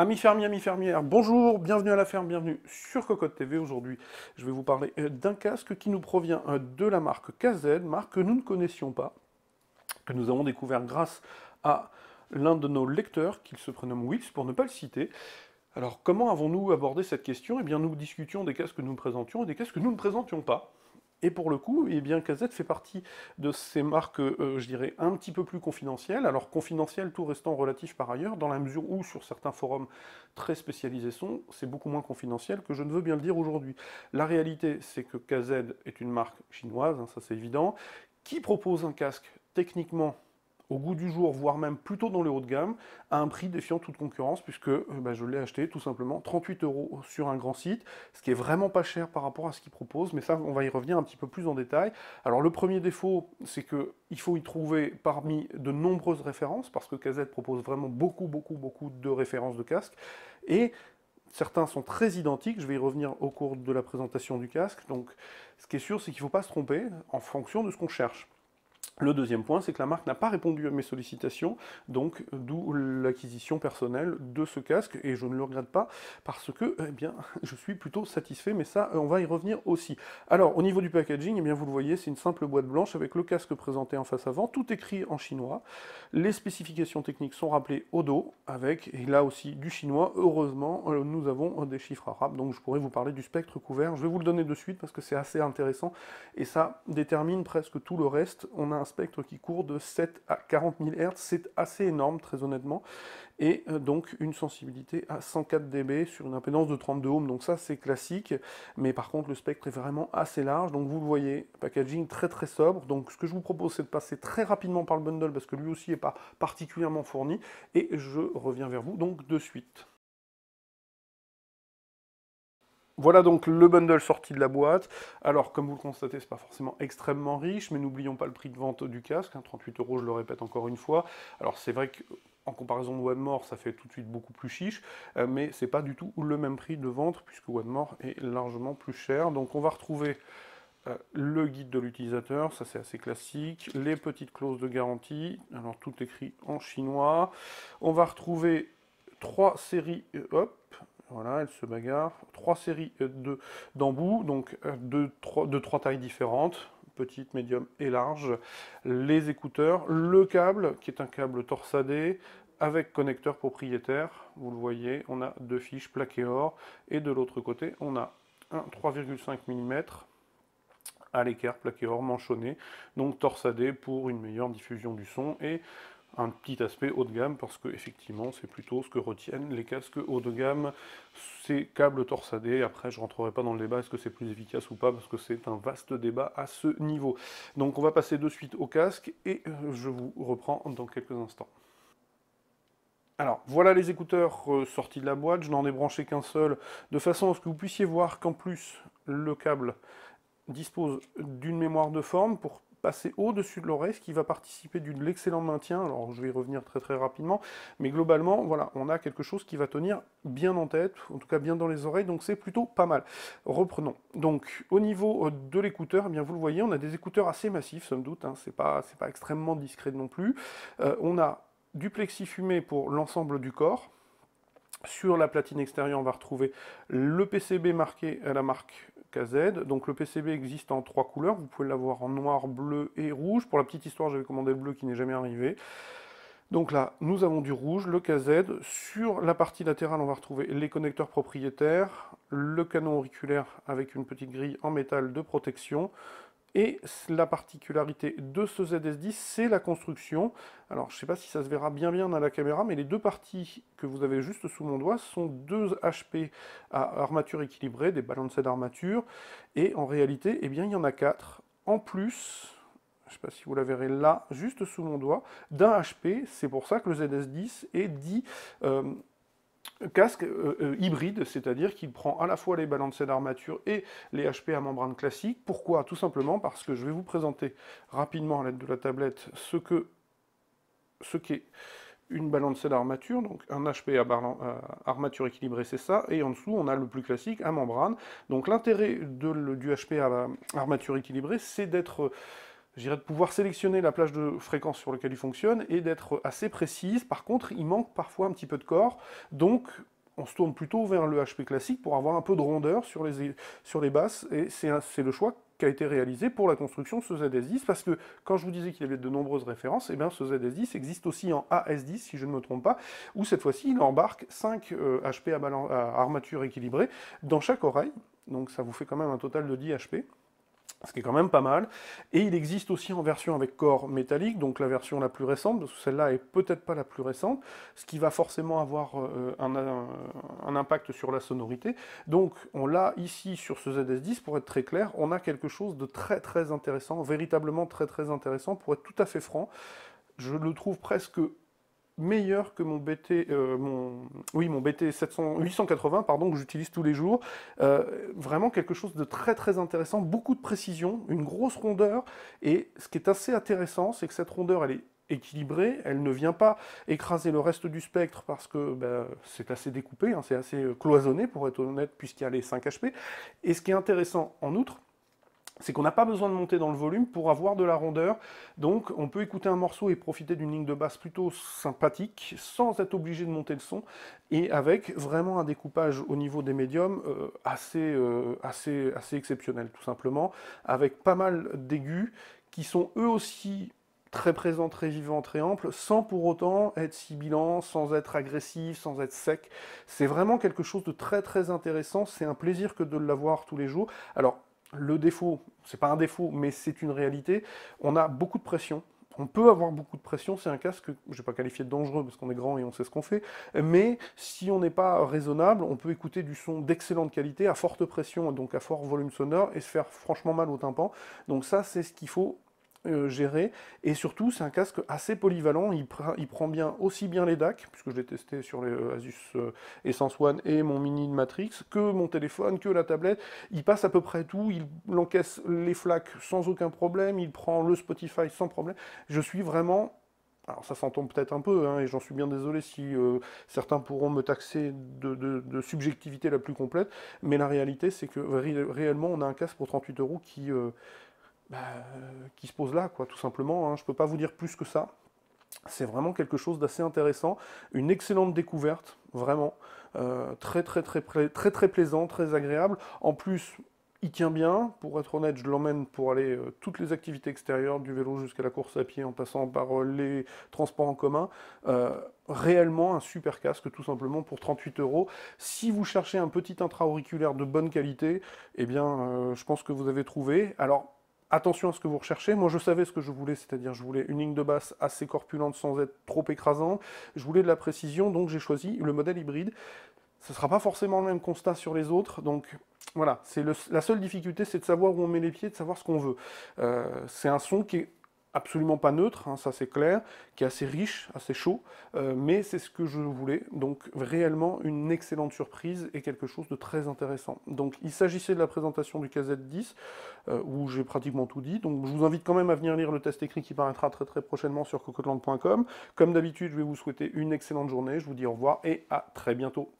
Amis fermiers, amis fermières, bonjour, bienvenue à la ferme, bienvenue sur Cocotte TV. Aujourd'hui, je vais vous parler euh, d'un casque qui nous provient euh, de la marque KZ, marque que nous ne connaissions pas, que nous avons découvert grâce à l'un de nos lecteurs, qu'il se prénomme Wix, pour ne pas le citer. Alors, comment avons-nous abordé cette question Eh bien, nous discutions des casques que nous présentions et des casques que nous ne présentions pas. Et pour le coup, eh bien, fait partie de ces marques, euh, je dirais, un petit peu plus confidentielles. Alors confidentielles, tout restant relatif par ailleurs, dans la mesure où sur certains forums très spécialisés sont, c'est beaucoup moins confidentiel que je ne veux bien le dire aujourd'hui. La réalité, c'est que KZ est une marque chinoise, hein, ça c'est évident, qui propose un casque techniquement au goût du jour, voire même plutôt dans les hauts de gamme, à un prix défiant toute concurrence, puisque euh, bah, je l'ai acheté tout simplement 38 euros sur un grand site, ce qui est vraiment pas cher par rapport à ce qu'il propose, mais ça, on va y revenir un petit peu plus en détail. Alors, le premier défaut, c'est qu'il faut y trouver parmi de nombreuses références, parce que KZ propose vraiment beaucoup, beaucoup, beaucoup de références de casques, et certains sont très identiques, je vais y revenir au cours de la présentation du casque, donc ce qui est sûr, c'est qu'il ne faut pas se tromper en fonction de ce qu'on cherche. Le deuxième point, c'est que la marque n'a pas répondu à mes sollicitations, donc euh, d'où l'acquisition personnelle de ce casque, et je ne le regrette pas parce que eh bien, je suis plutôt satisfait, mais ça, euh, on va y revenir aussi. Alors, au niveau du packaging, eh bien, vous le voyez, c'est une simple boîte blanche avec le casque présenté en face avant, tout écrit en chinois. Les spécifications techniques sont rappelées au dos, avec, et là aussi, du chinois. Heureusement, euh, nous avons des chiffres arabes, donc je pourrais vous parler du spectre couvert. Je vais vous le donner de suite parce que c'est assez intéressant, et ça détermine presque tout le reste. On a un spectre qui court de 7 à 40 000 Hz, c'est assez énorme très honnêtement, et euh, donc une sensibilité à 104 dB sur une impédance de 32 ohms, donc ça c'est classique, mais par contre le spectre est vraiment assez large, donc vous le voyez, packaging très très sobre, donc ce que je vous propose c'est de passer très rapidement par le bundle parce que lui aussi n'est pas particulièrement fourni, et je reviens vers vous donc de suite. Voilà donc le bundle sorti de la boîte. Alors, comme vous le constatez, c'est pas forcément extrêmement riche, mais n'oublions pas le prix de vente du casque, 38 hein, euros, je le répète encore une fois. Alors, c'est vrai que en comparaison de More, ça fait tout de suite beaucoup plus chiche, Mais euh, mais c'est pas du tout le même prix de vente puisque More est largement plus cher. Donc, on va retrouver euh, le guide de l'utilisateur, ça c'est assez classique, les petites clauses de garantie, alors tout écrit en chinois. On va retrouver trois séries, euh, hop, voilà, elle se bagarre. Trois séries euh, d'embouts, donc euh, de trois, de trois tailles différentes petite, médium et large, les écouteurs, le câble qui est un câble torsadé avec connecteur propriétaire, vous le voyez, on a deux fiches plaquées or et de l'autre côté on a un 3,5 mm à l'équerre, plaqué or manchonné, donc torsadé pour une meilleure diffusion du son et petit aspect haut de gamme parce que effectivement c'est plutôt ce que retiennent les casques haut de gamme, ces câbles torsadés. Après je rentrerai pas dans le débat est-ce que c'est plus efficace ou pas parce que c'est un vaste débat à ce niveau. Donc on va passer de suite au casque et euh, je vous reprends dans quelques instants. Alors voilà les écouteurs euh, sortis de la boîte, je n'en ai branché qu'un seul, de façon à ce que vous puissiez voir qu'en plus le câble dispose d'une mémoire de forme pour passer au-dessus de l'oreille, ce qui va participer d'une l'excellent maintien. Alors je vais y revenir très très rapidement, mais globalement, voilà, on a quelque chose qui va tenir bien en tête, en tout cas bien dans les oreilles, donc c'est plutôt pas mal. Reprenons. Donc au niveau euh, de l'écouteur, eh bien vous le voyez, on a des écouteurs assez massifs, sans doute, hein. c'est pas, extrêmement discret non plus. Euh, on a du plexi fumé pour l'ensemble du corps, sur la platine extérieure, on va retrouver le PCB marqué à euh, la marque KZ. Donc le PCB existe en trois couleurs. Vous pouvez l'avoir en noir, bleu et rouge. Pour la petite histoire, j'avais commandé le bleu qui n'est jamais arrivé. Donc là, nous avons du rouge, le KZ. Sur la partie latérale, on va retrouver les connecteurs propriétaires, le canon auriculaire avec une petite grille en métal de protection. Et la particularité de ce ZS10, c'est la construction. Alors, je ne sais pas si ça se verra bien bien à la caméra, mais les deux parties que vous avez juste sous mon doigt sont deux HP à armature équilibrée, des balancés d'armature. Et en réalité, eh bien, il y en a quatre. En plus, je ne sais pas si vous la verrez là, juste sous mon doigt, d'un HP. C'est pour ça que le ZS10 est dit... Euh, casque euh, euh, hybride, c'est-à-dire qu'il prend à la fois les balancés d'armature et les HP à membrane classique. Pourquoi Tout simplement parce que je vais vous présenter rapidement à l'aide de la tablette ce que ce qu'est une balancée d'armature, donc un HP à armature équilibrée, c'est ça, et en dessous, on a le plus classique, à membrane. Donc l'intérêt du HP à armature équilibrée, c'est d'être dirais, de pouvoir sélectionner la plage de fréquence sur laquelle il fonctionne et d'être assez précise. Par contre, il manque parfois un petit peu de corps, donc on se tourne plutôt vers le HP classique pour avoir un peu de rondeur sur les, sur les basses, et c'est le choix qui a été réalisé pour la construction de ce ZS10, parce que quand je vous disais qu'il y avait de nombreuses références, eh bien ce ZS10 existe aussi en AS10, si je ne me trompe pas, où cette fois-ci il embarque 5 euh, HP à armature équilibrée dans chaque oreille, donc ça vous fait quand même un total de 10 HP ce qui est quand même pas mal. Et il existe aussi en version avec corps métallique, donc la version la plus récente, parce que celle-là est peut-être pas la plus récente, ce qui va forcément avoir euh, un, impact sur la sonorité. Donc on l'a ici sur ce ZS10, pour être très clair, on a quelque chose de très très intéressant, véritablement très très intéressant, pour être tout à fait franc. Je le trouve presque meilleur que mon BT, euh, mon, oui, mon BT 880 pardon, que j'utilise tous les jours. Euh, vraiment quelque chose de très très intéressant, beaucoup de précision, une grosse rondeur. Et ce qui est assez intéressant, c'est que cette rondeur, elle est équilibrée, elle ne vient pas écraser le reste du spectre parce que ben, c'est assez découpé, hein, c'est assez cloisonné pour être honnête puisqu'il y a les 5 HP. Et ce qui est intéressant en outre, c'est qu'on n'a pas besoin de monter dans le volume pour avoir de la rondeur. Donc on peut écouter un morceau et profiter d'une ligne de basse plutôt sympathique sans être obligé de monter le son et avec vraiment un découpage au niveau des médiums euh, assez, euh, assez, assez exceptionnel tout simplement, avec pas mal d'aigus qui sont eux aussi très présents, très vivants, très amples, sans pour autant être sibilant, sans être agressifs, sans être sec. C'est vraiment quelque chose de très très intéressant, c'est un plaisir que de l'avoir tous les jours. Alors le défaut, c'est pas un défaut, mais c'est une réalité, on a beaucoup de pression. On peut avoir beaucoup de pression, c'est un casque que je ne pas qualifier de dangereux parce qu'on est grand et on sait ce qu'on fait, mais si on n'est pas raisonnable, on peut écouter du son d'excellente qualité à forte pression donc à fort volume sonore et se faire franchement mal au tympan. Donc ça, c'est ce qu'il faut gérer euh, géré. Et surtout, c'est un casque assez polyvalent. Il, prend il, prend bien aussi bien les DAC, puisque je l'ai testé sur les euh, Asus euh, Essence One et mon mini de Matrix, que mon téléphone, que la tablette. Il passe à peu près tout. Il encaisse les flaques sans aucun problème. Il prend le Spotify sans problème. Je suis vraiment alors ça s'entend peut-être un peu, hein, et j'en suis bien désolé si certains pourront me taxer de, de, subjectivité la plus complète, mais la réalité c'est que réellement on a un casque pour 38 euros qui, bah, euh, qui se pose là, quoi, tout simplement. Hein. Je ne peux pas vous dire plus que ça. C'est vraiment quelque chose d'assez intéressant, une excellente découverte, vraiment, euh, très, très, très, très, très, très plaisant, très agréable. En plus, il tient bien, pour être honnête, je l'emmène pour aller euh, toutes les activités extérieures, du vélo jusqu'à la course à pied, en passant par les transports en commun. réellement un super casque, tout simplement, pour 38 euros. Si vous cherchez un petit intra-auriculaire de bonne qualité, eh bien, je pense que vous avez trouvé. Alors, attention à ce que vous recherchez. Moi, je savais ce que je voulais, c'est-à-dire je voulais une ligne de basse assez corpulente sans être trop écrasante. Je voulais de la précision, donc j'ai choisi le modèle hybride. Ce ne sera pas forcément le même constat sur les autres, donc voilà, c'est la seule difficulté, c'est de savoir où on met les pieds, de savoir ce qu'on veut. Euh, c'est un son qui est absolument pas neutre, hein, ça c'est clair, qui est assez riche, assez chaud, euh, mais c'est ce que je voulais, donc réellement une excellente surprise et quelque chose de très intéressant. Donc il s'agissait de la présentation du KZ10, euh, où j'ai pratiquement tout dit, donc je vous invite quand même à venir lire le test écrit qui paraîtra très très prochainement sur cocotland.com. Comme d'habitude, je vais vous souhaiter une excellente journée, je vous dis au revoir et à très bientôt.